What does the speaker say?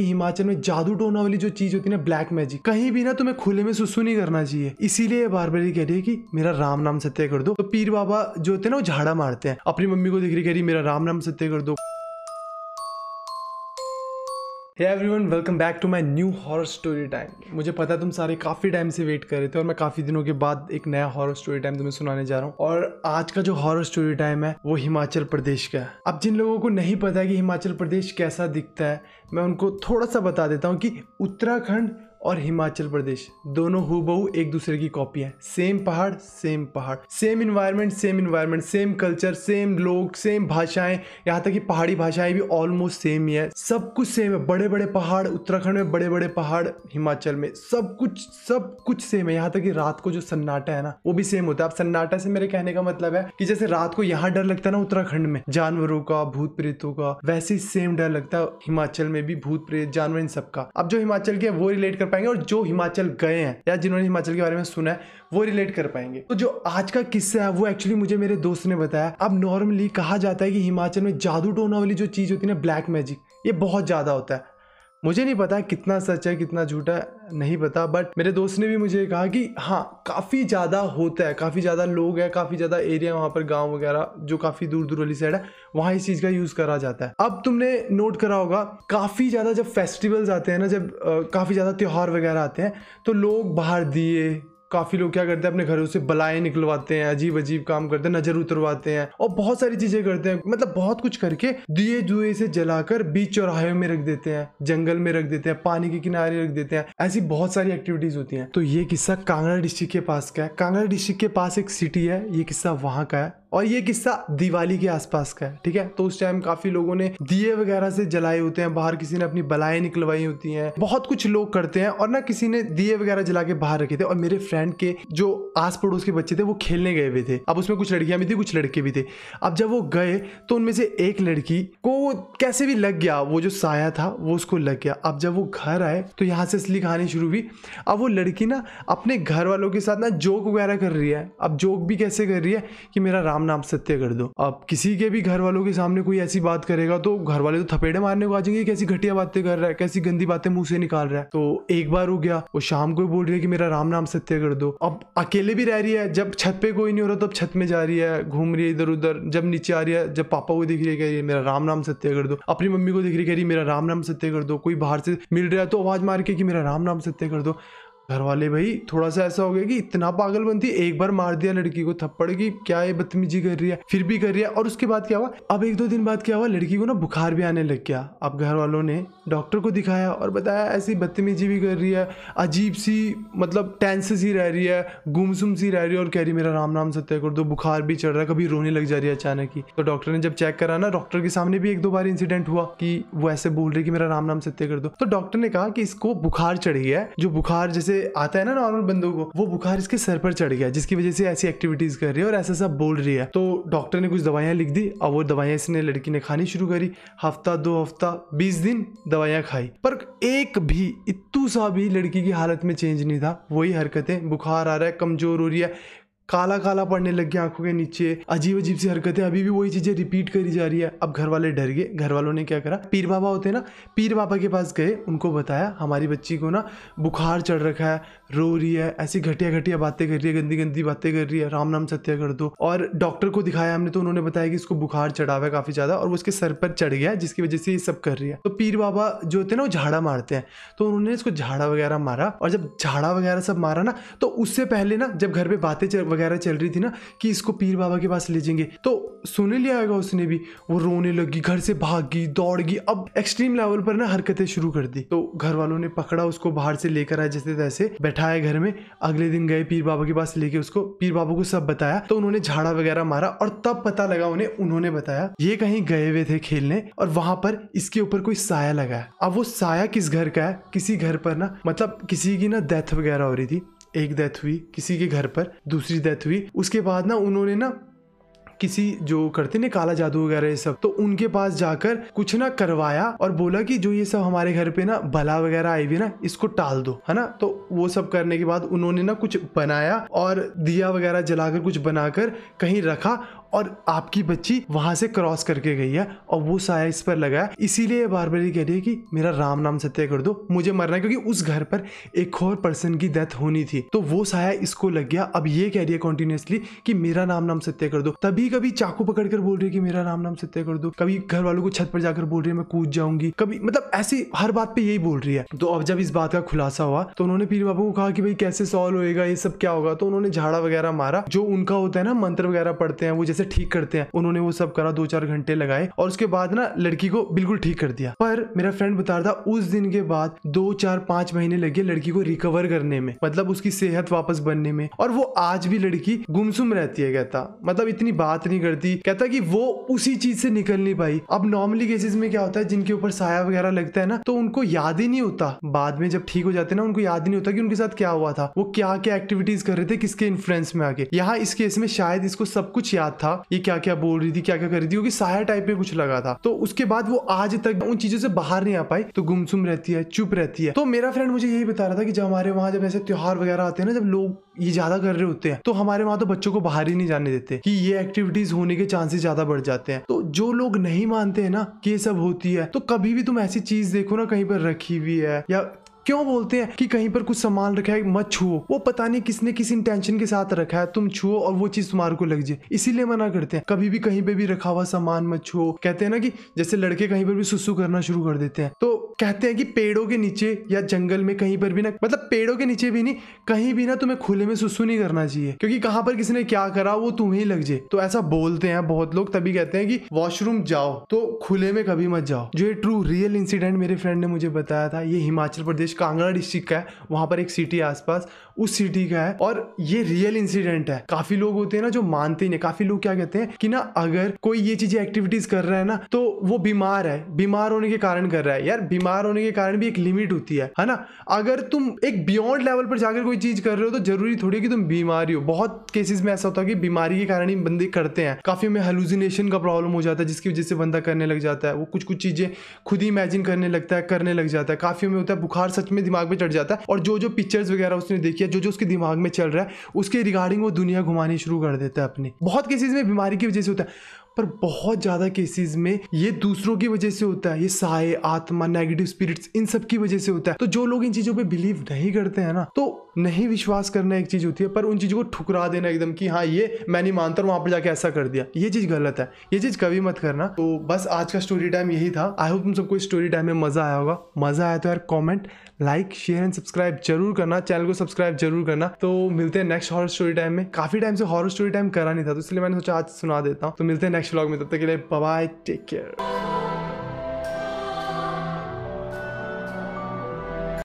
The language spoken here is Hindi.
हिमाचल में जादू टोना वाली जो चीज होती है ना ब्लैक मैजिक कहीं भी ना तुम्हें खुले में सुसु नहीं करना चाहिए इसीलिए बार कह रही है कि मेरा राम नाम सत्य कर दो तो पीर बाबा जो होते हैं ना वो झाड़ा मारते हैं अपनी मम्मी को देख रही कह रही मेरा राम नाम सत्य कर दो hey everyone welcome back to my new horror story time मुझे पता है तुम सारे काफ़ी टाइम से वेट कर रहे थे और मैं काफ़ी दिनों के बाद एक नया हॉरर स्टोरी टाइम तुम्हें सुनाने जा रहा हूँ और आज का जो हॉरर स्टोरी टाइम है वो हिमाचल प्रदेश का है अब जिन लोगों को नहीं पता है कि हिमाचल प्रदेश कैसा दिखता है मैं उनको थोड़ा सा बता देता हूँ कि उत्तराखंड और हिमाचल प्रदेश दोनों हूबहू एक दूसरे की कॉपी है सेम पहाड़ सेम पहाड़ same environment same environment same culture same लोग सेम भाषाएं यहाँ तक कि पहाड़ी भाषाएं भी ऑलमोस्ट सेम ही है सब कुछ सेम है बड़े बड़े पहाड़ उत्तराखंड में बड़े बड़े पहाड़ हिमाचल में सब कुछ सब कुछ सेम है यहाँ तक कि रात को जो सन्नाटा है ना वो भी सेम होता है अब सन्नाटा से मेरे कहने का मतलब है कि जैसे रात को यहाँ डर लगता है ना उत्तराखंड में जानवरों का भूत प्रेतों का वैसे ही सेम डर लगता है हिमाचल में भी भूत प्रेत जानवर इन सबका अब जो हिमाचल के वो रिलेट कर पाएंगे और जो हिमाचल गए हैं या जिन्होंने हिमाचल के बारे में सुना है वो रिलेट कर पाएंगे तो जो आज का किस्सा है वो एक्चुअली मुझे मेरे दोस्त ने बताया अब नॉर्मली कहा जाता है कि हिमाचल में जादू टोना वाली जो चीज़ होती है ना ब्लैक मैजिक ये बहुत ज़्यादा होता है मुझे नहीं पता कितना सच है कितना झूठा नहीं पता बट मेरे दोस्त ने भी मुझे कहा कि हाँ काफ़ी ज़्यादा होता है काफ़ी ज़्यादा लोग है काफ़ी ज़्यादा एरिया वहाँ पर गांव वगैरह जो काफ़ी दूर दूर वाली साइड है वहाँ इस चीज़ का यूज़ करा जाता है अब तुमने नोट करा होगा काफ़ी ज़्यादा जब फेस्टिवल्स आते हैं ना जब काफ़ी ज़्यादा त्यौहार वगैरह आते हैं तो लोग बाहर दिए काफ़ी लोग क्या करते हैं अपने घरों से बलाएं निकलवाते हैं अजीब अजीब काम करते हैं नज़र उतरवाते हैं और बहुत सारी चीज़ें करते हैं मतलब बहुत कुछ करके दिए जुए से जलाकर बीच चौराहे में रख देते हैं जंगल में रख देते हैं पानी के किनारे रख देते हैं ऐसी बहुत सारी एक्टिविटीज़ होती हैं तो ये किस्सा कांगड़ा डिस्ट्रिक्ट के पास का है कांगड़ा डिस्ट्रिक्ट के पास एक सिटी है ये किस्सा वहाँ का है और ये किस्सा दिवाली के आसपास का है ठीक है तो उस टाइम काफी लोगों ने दिए वगैरह से जलाए होते हैं बाहर किसी ने अपनी बलाएं निकलवाई होती हैं बहुत कुछ लोग करते हैं और ना किसी ने दिए वगैरह जला के बाहर रखे थे और मेरे फ्रेंड के जो आस पड़ोस के बच्चे थे वो खेलने गए हुए थे अब उसमें कुछ लड़कियां भी थी कुछ लड़के भी थे अब जब वो गए तो उनमें से एक लड़की को कैसे भी लग गया वो जो साया था वो उसको लग गया अब जब वो घर आए तो यहाँ से असली कहानी शुरू हुई अब वो लड़की ना अपने घर वालों के साथ ना जोक वगैरह कर रही है अब जोक भी कैसे कर रही है कि मेरा राम राम नाम सत्य कर दो अब किसी के भी घर वालों के सामने कोई ऐसी बात करेगा तो घर वाले तो थपेड़े मारने को आ जाएंगे कैसी घटिया बातें कर रहा है कैसी गंदी बातें मुंह से निकाल रहा है तो एक बार हो गया वो शाम को बोल रही है कि मेरा राम नाम सत्य कर दो अब अकेले भी रह रही है जब छत पे कोई नहीं हो रहा तब तो छत में जा रही है घूम रही है इधर उधर जब नीचे आ रही है जब पापा को दिख रही है कह रही है मेरा राम नाम सत्य कर दो अपनी मम्मी को दिख रही कह रही मेरा राम नाम सत्य कर दो कोई बाहर से मिल रहा है तो आवाज मार के कि मेरा राम नाम सत्य कर दो घर वाले भाई थोड़ा सा ऐसा हो गया कि इतना पागल बनती एक बार मार दिया लड़की को थप्पड़ की क्या ये बदतमीजी कर रही है फिर भी कर रही है और उसके बाद क्या हुआ अब एक दो दिन बाद क्या हुआ लड़की को ना बुखार भी आने लग गया अब घर वालों ने डॉक्टर को दिखाया और बताया ऐसी बदतमीजी भी कर रही है अजीब सी मतलब टेंस सी रह रही है गुमसुम सी रह रही है और कह रही मेरा राम नाम सत्य कर दो बुखार भी चढ़ रहा है कभी रोने लग जा रही है अचानक ही तो डॉक्टर ने जब चेक करा ना डॉक्टर के सामने भी एक दो बार इंसिडेंट हुआ कि वो ऐसे बोल रही है कि मेरा राम नाम सत्य कर दो तो डॉक्टर ने कहा कि इसको बुखार चढ़ गया है जो बुखार जैसे आता है ना नॉर्मल बंदों को वो बुखार इसके सर पर चढ़ गया जिसकी वजह से ऐसी एक्टिविटीज कर रही है और ऐसा सब बोल रही है तो डॉक्टर ने कुछ दवाइयाँ लिख दी और वो दवाइयाँ इसने लड़की ने खानी शुरू करी हफ्ता दो हफ्ता बीस दिन दवाइयाँ खाई पर एक भी इतू सा भी लड़की की हालत में चेंज नहीं था वही हरकतें बुखार आ रहा है कमज़ोर हो रही है काला काला पड़ने लग गया आंखों के नीचे अजीब अजीब सी हरकतें अभी भी वही चीजें रिपीट करी जा रही है अब घर वाले डर गए घर वालों ने क्या करा पीर बाबा होते ना पीर बाबा के पास गए उनको बताया हमारी बच्ची को ना बुखार चढ़ रखा है रो रही है ऐसी घटिया घटिया बातें कर रही है गंदी गंदी बातें कर रही है राम नाम सत्या कर दो और डॉक्टर को दिखाया हमने तो उन्होंने बताया कि इसको बुखार चढ़ा हुआ है काफी ज्यादा और वो उसके सर पर चढ़ गया जिसकी वजह से ये सब कर रही है तो पीर बाबा जो होते हैं ना वो झाड़ा मारते हैं तो उन्होंने इसको झाड़ा वगैरह मारा और जब झाड़ा वगैरह सब मारा ना तो उससे पहले ना जब घर पे बातें वगैरह चल रही थी ना कि इसको पीर बाबा के पास ले जाएंगे तो सुने लिया होगा उसने भी वो रोने लगी घर से भागी दौड़गी अब एक्सट्रीम लेवल पर ना हरकतें शुरू कर दी तो घर वालों ने पकड़ा उसको बाहर से लेकर आया जैसे तैसे बैठाया घर में अगले दिन गए पीर बाबा के पास लेके उसको पीर बाबा को सब बताया तो उन्होंने झाड़ा वगैरह मारा और तब पता लगा उन्हें उन्होंने बताया ये कहीं गए हुए थे खेलने और वहां पर इसके ऊपर कोई साया लगा अब वो साया किस घर का है किसी घर पर ना मतलब किसी की ना डेथ वगैरह हो रही थी एक डेथ हुई किसी के घर पर दूसरी डेथ हुई उसके बाद ना उन्होंने ना किसी जो करते ना काला जादू वगैरह ये सब तो उनके पास जाकर कुछ ना करवाया और बोला कि जो ये सब हमारे घर पे ना भला वगैरह आई हुई ना इसको टाल दो है ना तो वो सब करने के बाद उन्होंने ना कुछ बनाया और दिया वगैरह जलाकर कुछ बनाकर कहीं रखा और आपकी बच्ची वहां से क्रॉस करके गई है और वो साया इस पर इसीलिए बार बार ये कह रही है कि मेरा राम नाम सत्य कर दो मुझे मरना है क्योंकि उस घर पर एक और पर्सन की डेथ होनी थी तो वो साया इसको लग गया अब ये कह रही है कॉन्टिन्यूसली कि मेरा राम नाम सत्य कर दो तभी कभी चाकू पकड़ कर बोल रही है कि मेरा राम नाम सत्य कर दो कभी घर वालों को छत पर जाकर बोल रही है मैं कूद जाऊंगी कभी मतलब ऐसी हर बात पे यही बोल रही है तो अब जब इस बात का खुलासा हुआ तो उन्होंने पीर बाबू को कहा कि भाई कैसे सॉल्व होएगा ये सब क्या होगा तो उन्होंने झाड़ा वगैरह मारा जो उनका होता है ना मंत्र वगैरह पढ़ते हैं वो जैसे से ठीक करते हैं उन्होंने वो सब करा दो चार घंटे लगाए और उसके बाद ना लड़की को बिल्कुल ठीक कर दिया पर मेरा फ्रेंड बता रहा था उस दिन के बाद दो चार पांच महीने लगे लड़की को रिकवर करने में मतलब उसकी सेहत वापस बनने में और वो आज भी लड़की गुमसुम रहती है कहता मतलब इतनी बात नहीं करती कहता कि वो उसी चीज से निकल नहीं पाई अब नॉर्मली केसेस में क्या होता है जिनके ऊपर साया वगैरह लगता है ना तो उनको याद ही नहीं होता बाद में जब ठीक हो जाते ना उनको याद ही नहीं होता कि उनके साथ क्या हुआ था वो क्या क्या एक्टिविटीज कर रहे थे किसके इन्फ्लुएंस में आके यहाँ इस केस में शायद इसको सब कुछ याद था था ये क्या क्या बोल रही थी क्या क्या कर रही थी क्योंकि साया टाइप में कुछ लगा था तो उसके बाद वो आज तक उन चीजों से बाहर नहीं आ पाई तो गुमसुम रहती है चुप रहती है तो मेरा फ्रेंड मुझे यही बता रहा था कि जब हमारे वहाँ जब ऐसे त्योहार वगैरह आते हैं ना जब लोग ये ज्यादा कर रहे होते हैं तो हमारे वहाँ तो बच्चों को बाहर ही नहीं जाने देते कि ये एक्टिविटीज होने के चांसेस ज्यादा बढ़ जाते हैं तो जो लोग नहीं मानते हैं ना कि ये सब होती है तो कभी भी तुम ऐसी चीज देखो ना कहीं पर रखी हुई है या क्यों बोलते हैं कि कहीं पर कुछ सामान रखा है मत छुओ वो पता नहीं किसने किस इंटेंशन के साथ रखा है तुम छुओ और वो चीज तुम्हारे को लग जाए इसीलिए मना करते हैं कभी भी कहीं पे भी रखा हुआ सामान मत छुओ कहते हैं ना कि जैसे लड़के कहीं पर भी सुसु करना शुरू कर देते हैं तो कहते हैं कि पेड़ों के नीचे या जंगल में कहीं पर भी ना मतलब पेड़ों के नीचे भी नहीं कहीं भी ना तुम्हें खुले में सुसु नहीं करना चाहिए क्योंकि कहां पर किसी ने क्या करा वो तुम्हें ही लग जाए तो ऐसा बोलते हैं बहुत लोग तभी कहते हैं कि वॉशरूम जाओ तो खुले में कभी मत जाओ जो ये ट्रू रियल इंसिडेंट मेरे फ्रेंड ने मुझे बताया था ये हिमाचल प्रदेश कांगड़ा डिस्ट्रिक्ट का है वहां पर एक सिटी आसपास उस सिटी का है और ये रियल इंसिडेंट है काफी लोग होते हैं ना जो मानते ही नहीं काफी लोग क्या कहते हैं कि ना अगर कोई ये चीजें एक्टिविटीज कर रहा है ना तो वो बीमार है बीमार होने के कारण कर रहा है यार बीमार बीमार होने के कारण भी एक लिमिट होती है है ना अगर तुम एक बियॉन्ड लेवल पर जाकर कोई चीज कर रहे हो तो जरूरी थोड़ी कि तुम बीमार हो बहुत केसेस में ऐसा होता है कि बीमारी के कारण ही बंदे करते हैं काफी में हेलुसिनेशन का प्रॉब्लम हो जाता है जिसकी वजह से बंदा करने लग जाता है वो कुछ कुछ चीजें खुद ही इमेजिन करने लगता है करने लग जाता है काफी में होता है बुखार सच में दिमाग में चढ़ जाता है और जो जो पिक्चर्स वगैरह उसने देखी है जो जो उसके दिमाग में चल रहा है उसके रिगार्डिंग वो दुनिया घुमानी शुरू कर देता है अपनी बहुत केसेज में बीमारी की वजह से होता है पर बहुत ज़्यादा केसेस में ये दूसरों की वजह से होता है ये साय आत्मा नेगेटिव स्पिरिट्स इन सब की वजह से होता है तो जो लोग इन चीज़ों पे बिलीव नहीं करते हैं ना तो नहीं विश्वास करना एक चीज़ होती है पर उन चीज़ों को ठुकरा देना एकदम कि हाँ ये मैं नहीं मानता वहाँ पर जाके ऐसा कर दिया ये चीज़ गलत है ये चीज़ कभी मत करना तो बस आज का स्टोरी टाइम यही था आई होप तुम सबको स्टोरी टाइम में मज़ा आया होगा मज़ा आया तो यार comment like share and subscribe जरूर करना चैनल को सब्सक्राइब जरूर करना तो मिलते हैं नेक्स्ट हॉर स्टोरी टाइम में काफी टाइम से हॉर स्टोरी टाइम करा नहीं था तो इसलिए मैंने सोचा आज सुना देता हूँ तो मिलते हैं नेक्स्ट व्लॉग में तब तक के लिए बाय टेक केयर